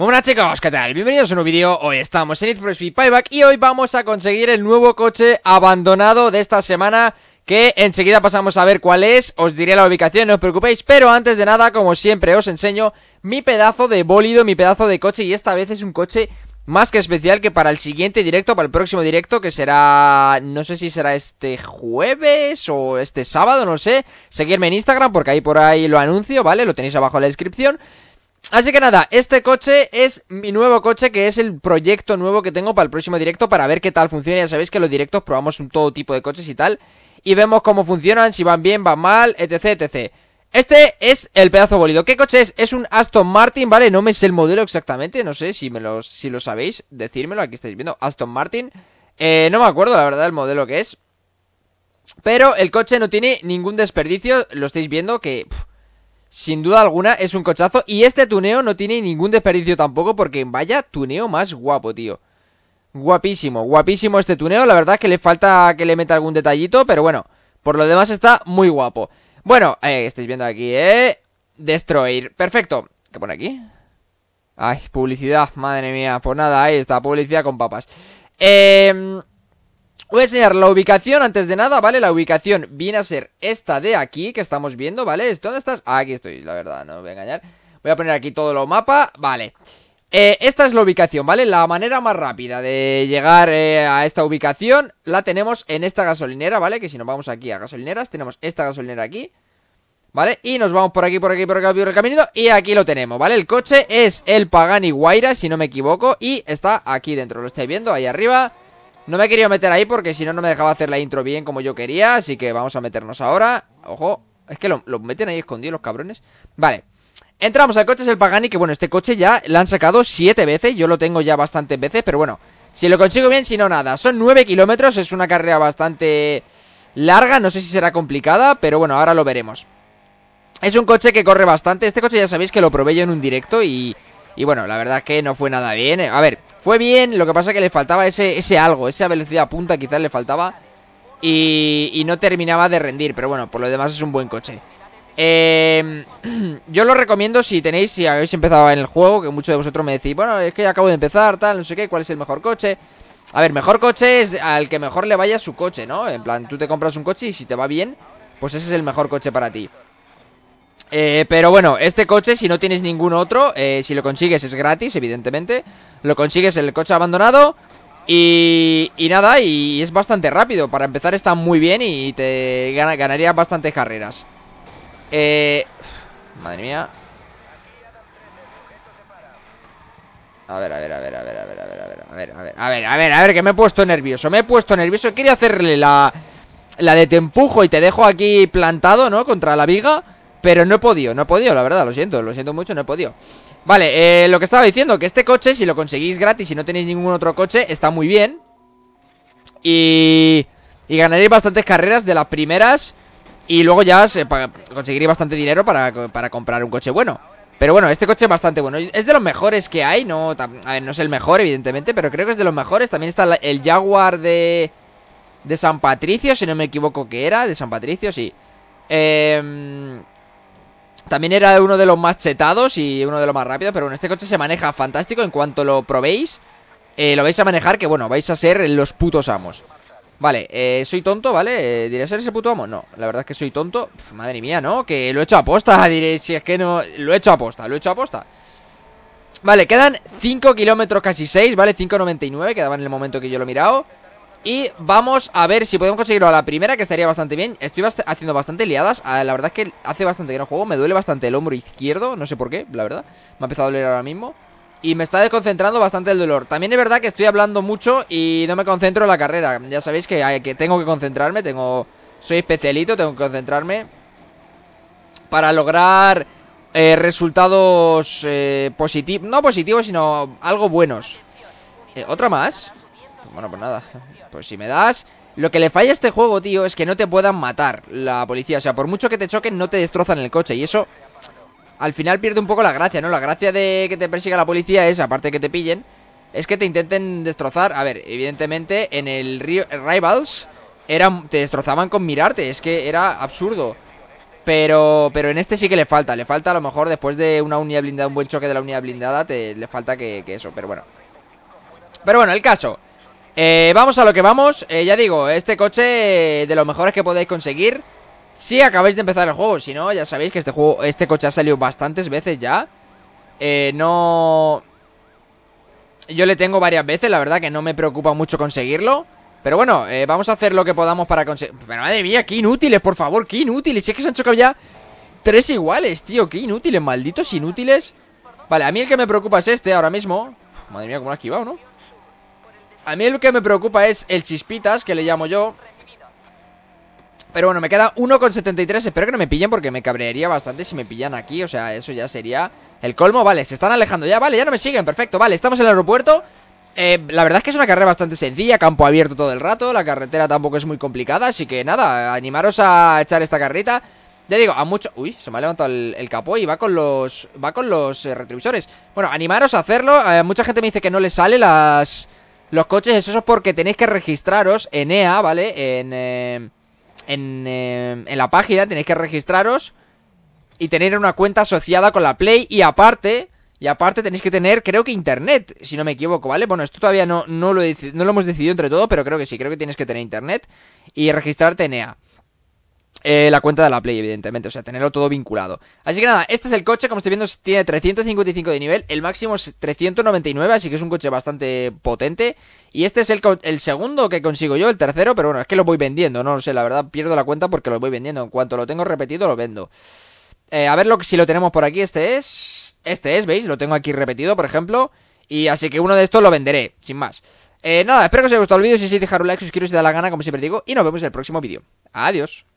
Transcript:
Muy buenas chicos, ¿qué tal? Bienvenidos a un nuevo vídeo, hoy estamos en Need for Speed Payback y hoy vamos a conseguir el nuevo coche abandonado de esta semana que enseguida pasamos a ver cuál es, os diré la ubicación, no os preocupéis, pero antes de nada, como siempre, os enseño mi pedazo de bólido, mi pedazo de coche y esta vez es un coche más que especial que para el siguiente directo, para el próximo directo, que será, no sé si será este jueves o este sábado, no sé, seguirme en Instagram porque ahí por ahí lo anuncio, ¿vale? Lo tenéis abajo en la descripción. Así que nada, este coche es mi nuevo coche, que es el proyecto nuevo que tengo para el próximo directo, para ver qué tal funciona. Ya sabéis que los directos probamos un todo tipo de coches y tal, y vemos cómo funcionan, si van bien, van mal, etc, etc. Este es el pedazo bolido. ¿Qué coche es? Es un Aston Martin, ¿vale? No me sé el modelo exactamente, no sé si, me lo, si lo sabéis, decírmelo, aquí estáis viendo, Aston Martin. Eh, no me acuerdo, la verdad, el modelo que es. Pero el coche no tiene ningún desperdicio, lo estáis viendo, que sin duda alguna es un cochazo y este tuneo no tiene ningún desperdicio tampoco porque vaya tuneo más guapo, tío. Guapísimo, guapísimo este tuneo, la verdad es que le falta que le meta algún detallito, pero bueno, por lo demás está muy guapo. Bueno, eh, estáis viendo aquí, eh, Destroyer, perfecto. ¿Qué pone aquí? Ay, publicidad, madre mía, pues nada, ahí está, publicidad con papas. Eh... Voy a enseñar la ubicación antes de nada, ¿vale? La ubicación viene a ser esta de aquí que estamos viendo, ¿vale? ¿Dónde estás? Ah, aquí estoy, la verdad, no me voy a engañar Voy a poner aquí todo lo mapa, vale eh, esta es la ubicación, ¿vale? La manera más rápida de llegar eh, a esta ubicación la tenemos en esta gasolinera, ¿vale? Que si nos vamos aquí a gasolineras, tenemos esta gasolinera aquí, ¿vale? Y nos vamos por aquí, por aquí, por aquí, por el caminito y aquí lo tenemos, ¿vale? El coche es el Pagani Guaira, si no me equivoco, y está aquí dentro, lo estáis viendo, ahí arriba... No me he querido meter ahí porque si no, no me dejaba hacer la intro bien como yo quería. Así que vamos a meternos ahora. Ojo, es que lo, meten ahí escondido los cabrones. Vale. Entramos al coche, es el Pagani, que bueno, este coche ya lo han sacado siete veces, yo lo tengo ya bastantes veces, pero bueno, si lo consigo bien, si no nada, son nueve kilómetros, es una carrera bastante larga, no sé si será complicada, pero bueno, ahora lo veremos. Es un coche que corre bastante, este coche ya sabéis que lo probé yo en un directo y y bueno, la verdad es que no fue nada bien. Eh. A ver, fue bien, lo que pasa es que le faltaba ese, ese algo, esa velocidad punta quizás le faltaba. Y, y no terminaba de rendir, pero bueno, por lo demás es un buen coche. Em, yo lo recomiendo si tenéis, si habéis empezado en el juego, que muchos de vosotros me decís, bueno, es que acabo de empezar, tal, no sé qué, cuál es el mejor coche. A ver, mejor coche es al que mejor le vaya su coche, ¿no? En plan, tú te compras un coche y si te va bien, pues ese es el mejor coche para ti pero bueno, este coche, si no tienes ningún otro, si lo consigues es gratis, evidentemente. Lo consigues en el coche abandonado. Y, y nada, y es bastante rápido. Para empezar está muy bien y te Ganaría bastantes carreras. Eh, madre mía. A ver, a ver, a ver, a ver, a ver, a ver, a ver, a ver, a ver, a ver, a ver, a ver, que me he puesto nervioso, me he puesto nervioso. Quería hacerle la, la de te empujo y te dejo aquí plantado, ¿no? Contra la viga. Pero no he podido, no he podido, la verdad, lo siento, lo siento mucho, no he podido Vale, eh, lo que estaba diciendo, que este coche, si lo conseguís gratis y no tenéis ningún otro coche, está muy bien Y... y ganaréis bastantes carreras de las primeras Y luego ya se conseguiréis bastante dinero para, para comprar un coche bueno pero bueno, este coche es bastante bueno. Es de los mejores que hay, no, a ver, no es el mejor, evidentemente, pero creo que es de los mejores. También está el Jaguar de, de San Patricio, si no me equivoco que era, de San Patricio, sí. Eh, también era uno de los más chetados y uno de los más rápidos, pero bueno, este coche se maneja fantástico. En cuanto lo probéis, eh, lo vais a manejar que, bueno, vais a ser los putos amos. Vale, eh, soy tonto, ¿vale? Eh, ¿Diré ser ese puto amo? No, la verdad es que soy tonto. madre mía, ¿no? Que lo he hecho a posta, diréis, si es que no... Lo he hecho a posta, lo he hecho a posta. Vale, quedan 5 kilómetros, casi 6, ¿vale? 5.99, quedaban en el momento que yo lo he mirado. Y vamos a ver si podemos conseguirlo a la primera, que estaría bastante bien. Estoy haciendo bastante liadas. Ah, la verdad es que hace bastante gran juego. Me duele bastante el hombro izquierdo. No sé por qué, la verdad. Me ha empezado a doler ahora mismo. Y me está desconcentrando bastante el dolor. También es verdad que estoy hablando mucho y no me concentro en la carrera. Ya sabéis que, tengo que concentrarme. Tengo. Soy especialito, tengo que concentrarme. Para lograr eh, resultados eh, positivos. No positivos, sino algo buenos. Eh, ¿Otra más? Bueno, pues nada Pues si me das... Lo que le falla a este juego, tío, es que no te puedan matar la policía O sea, por mucho que te choquen, no te destrozan el coche Y eso... Al final pierde un poco la gracia, ¿no? La gracia de que te persiga la policía es, aparte que te pillen Es que te intenten destrozar A ver, evidentemente, en el Rivals eran, te destrozaban con mirarte Es que era absurdo pero, pero en este sí que le falta. Le falta a lo mejor después de una unidad blindada, un buen choque de la unidad blindada, te, le falta que, que eso. Pero bueno. Pero bueno, el caso. Eh, vamos a lo que vamos. Eh, ya digo, este coche de los mejores que podéis conseguir. Si acabáis de empezar el juego, si no, ya sabéis que este juego, este coche ha salido bastantes veces ya. Eh, no... Yo le tengo varias veces, la verdad que no me preocupa mucho conseguirlo. Pero bueno, eh, vamos a hacer lo que podamos para conseguir... Pero madre mía, qué inútiles, por favor, qué inútiles. Si es que se han chocado ya tres iguales, tío. Qué inútiles, malditos inútiles. Vale, a mí el que me preocupa es este ahora mismo. madre mía, cómo lo ha esquivado, ¿no? A mí lo que me preocupa es el chispitas, que le llamo yo. Pero bueno, me queda 1,73. Espero que no me pillen porque me cabrearía bastante si me pillan aquí. O sea, eso ya sería el colmo. Vale, se están alejando ya. Vale, ya no me siguen. Perfecto. Vale, estamos en el aeropuerto. Eh, la verdad es que es una carrera bastante sencilla, campo abierto todo el rato, la carretera tampoco es muy complicada, así que nada, animaros a echar esta carrita. Ya digo, a mucho... Uy, se me ha levantado el, capó y va con los va con los eh, Bueno, animaros a hacerlo. Eh, mucha gente me dice que no le sale las los coches, eso es porque tenéis que registraros en EA, ¿vale? En, eh, en, eh, en la página tenéis que registraros y tener una cuenta asociada con la Play y aparte... Y aparte tenéis que tener, creo que internet, si no me equivoco, ¿vale? Bueno, esto todavía no, no, lo, no lo hemos decidido entre todo, pero creo que sí, creo que tienes que tener internet y registrarte en EA. Eh, la cuenta de la Play, evidentemente, o sea, tenerlo todo vinculado. Así que nada, este es el coche, como estoy viendo, tiene 355 de nivel, el máximo es 399, así que es un coche bastante potente. Y este es el, segundo que consigo yo, el tercero, pero bueno, es que lo voy vendiendo, no lo sé, la verdad pierdo la cuenta porque lo voy vendiendo. En cuanto lo tengo repetido, lo vendo. Eh, a ver lo, si lo tenemos por aquí, este es... Este es, ¿veis? Lo tengo aquí repetido, por ejemplo. Y así que uno de estos lo venderé, sin más. Eh, nada, espero que os haya gustado el vídeo. Si así, dejar un like, suscribiros si da la gana, como siempre digo. Y nos vemos en el próximo vídeo. Adiós.